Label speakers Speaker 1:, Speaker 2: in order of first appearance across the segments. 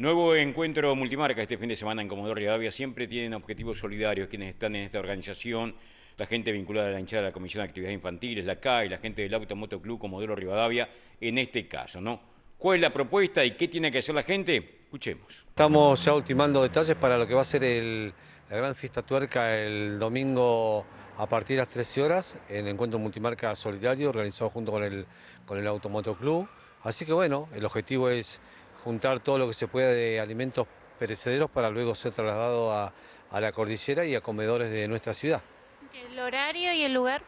Speaker 1: Nuevo encuentro multimarca este fin de semana en Comodoro Rivadavia. Siempre tienen objetivos solidarios quienes están en esta organización, la gente vinculada a la hinchada de la Comisión de Actividades Infantiles, la CAE, la gente del Automoto Club Comodoro Rivadavia, en este caso, ¿no? ¿Cuál es la propuesta y qué tiene que hacer la gente? Escuchemos.
Speaker 2: Estamos ya ultimando detalles para lo que va a ser la gran fiesta tuerca el domingo a partir de las 13 horas, en el encuentro multimarca solidario organizado junto con el, con el Automoto Club. Así que bueno, el objetivo es juntar todo lo que se pueda de alimentos perecederos para luego ser trasladado a, la cordillera y a comedores de nuestra ciudad.
Speaker 1: ¿El horario y el lugar?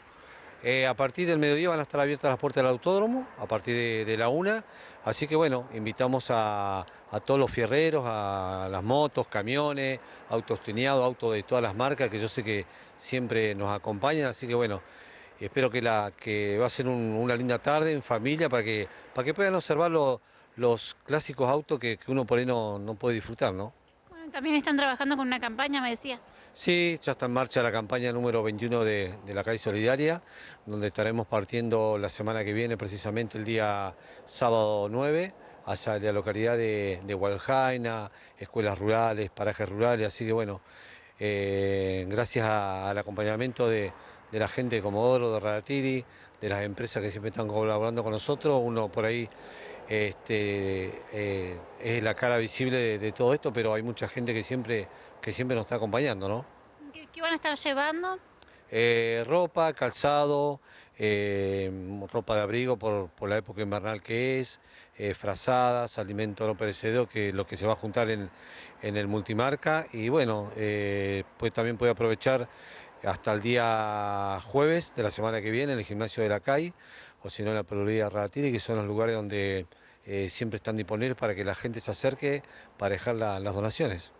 Speaker 2: Eh, a partir del mediodía van a estar abiertas las puertas del autódromo, a partir de, la una. Así que bueno, invitamos a, todos los fierreros, a las motos, camiones, autos tuneados, autos de todas las marcas que yo sé que siempre nos acompañan. Así que bueno, espero que, la, que va a ser una linda tarde en familia para que, para que puedan observarlo los clásicos autos que, uno por ahí no, no, puede disfrutar, ¿no?
Speaker 1: Bueno, también están trabajando con una campaña, me decías.
Speaker 2: Sí, ya está en marcha la campaña número 21 de, la calle Solidaria, donde estaremos partiendo la semana que viene, precisamente el día sábado 9, hacia la localidad de, de escuelas rurales, parajes rurales, así que bueno, eh, gracias al acompañamiento de, de la gente de Comodoro, de Radatiri, de las empresas que siempre están colaborando con nosotros. Uno por ahí este, eh, es la cara visible de, todo esto, pero hay mucha gente que siempre, que siempre nos está acompañando, ¿no?
Speaker 1: ¿Qué, van a estar llevando?
Speaker 2: Eh, ropa, calzado, eh, ropa de abrigo por, la época invernal que es, frazadas, alimento no perecedero, que lo que se va a juntar en, en el multimarca. Y bueno, pues también puede aprovechar hasta el día jueves de la semana que viene en el gimnasio de la CAI o si no en la de Radatini, que son los lugares donde eh, siempre están disponibles para que la gente se acerque para dejar las donaciones.